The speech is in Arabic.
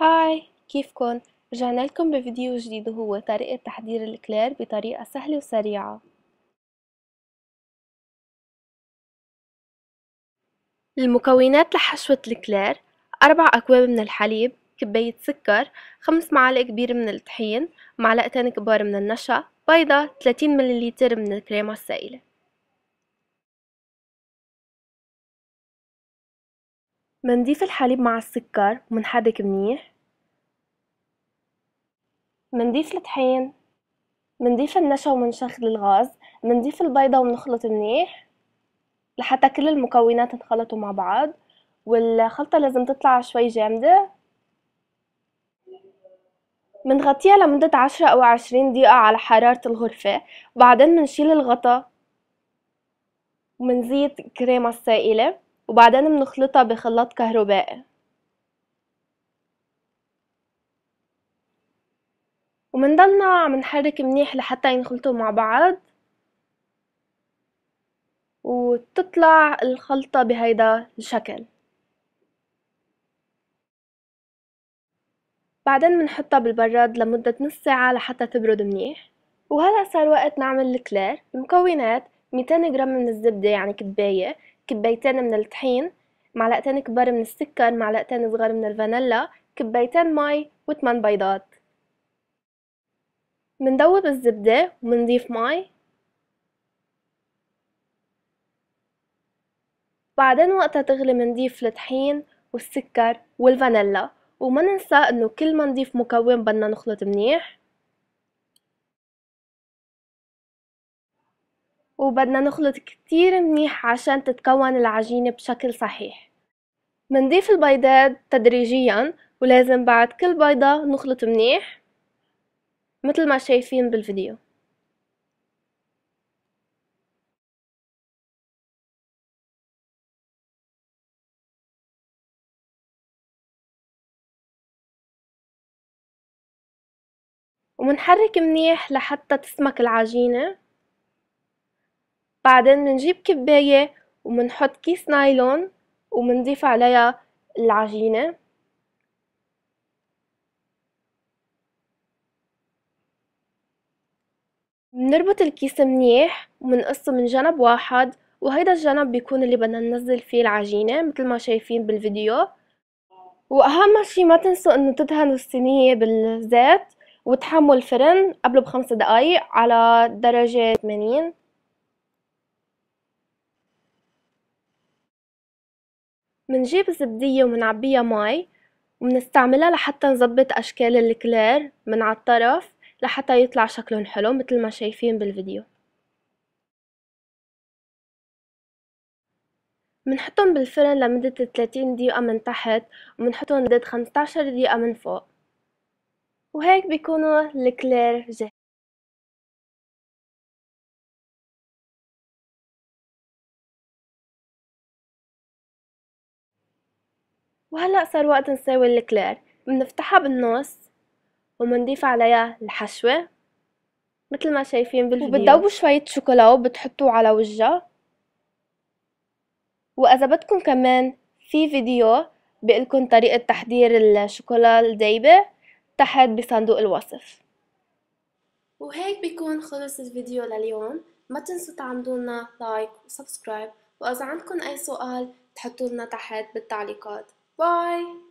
هاي كيفكن؟ رجعنا لكم بفيديو جديد وهو طريقة تحضير الكلير بطريقة سهلة وسريعة المكونات لحشوة الكلير أربع أكواب من الحليب كباية سكر خمس معالق كبيرة من الطحين معلقتين كبار من النشا بيضة 30 مللتر من الكريمة السائلة منضيف الحليب مع السكر ومنحرك منيح منضيف الطحين منضيف النشا ومنشغل الغاز منضيف البيضة ومنخلط منيح لحتى كل المكونات تخلطوا مع بعض والخلطة لازم تطلع شوي جامدة منغطيها لمدة عشرة أو عشرين دقيقة على حرارة الغرفة وبعدين منشيل الغطا ومنزيد كريمة السائلة وبعدين بنخلطها بخلاط كهربائي ومنضلنا عم نحرك منيح لحتى ينخلطوا مع بعض وتطلع الخلطة بهيدا الشكل بعدين بنحطها بالبراد لمدة نص ساعة لحتى تبرد منيح وهلا صار وقت نعمل الكلير المكونات 200 جرام من الزبدة يعني كباية كبيتين من الطحين معلقتين كبار من السكر معلقتين صغار من الفانيلا كبيتين مي وثمان بيضات مندوب الزبدة ومنضيف مي بعدين وقتها تغلي منضيف الطحين والسكر والفانيلا وما ننسى انه كل ما نضيف مكون بدنا نخلط منيح وبدنا نخلط كتير منيح عشان تتكون العجينة بشكل صحيح منضيف البيضات تدريجيا ولازم بعد كل بيضة نخلط منيح مثل ما شايفين بالفيديو ومنحرك منيح لحتى تسمك العجينة بعدين منجيب كباية ومنحط كيس نايلون ومنضيف عليها العجينة بنربط الكيس منيح ومنقصه من جنب واحد وهيدا الجنب بيكون اللي بدنا ننزل فيه العجينة مثل ما شايفين بالفيديو وأهم شي ما تنسوا انه تدهنوا الصينية بالزيت وتحموا الفرن قبل بخمس دقايق على درجة 80 منجيب زبدية ومنعبيها مي ومنستعملها لحتى نظبط أشكال الكلير من عالطرف لحتى يطلع شكلهم حلو متل ما شايفين بالفيديو منحطهم بالفرن لمدة 30 دقيقة من تحت ومنحطهم لمدة 15 دقيقة من فوق وهيك بيكونوا الكلير جاهز وهلأ صار وقت نساوي الكلير بنفتحها بالنص ومنضيف عليها الحشوة مثل ما شايفين بالفيديو وبتذوبوا شوية شوكولا وبتحطوه على وجهها وإذا بدكم كمان في فيديو بقلكم طريقة تحضير الشوكولا الدايبة تحت بصندوق الوصف وهيك بيكون خلص الفيديو لليوم ما تنسوا تعملولنا لايك وسبسكرايب وإذا عندكم أي سؤال لنا تحت بالتعليقات Bye.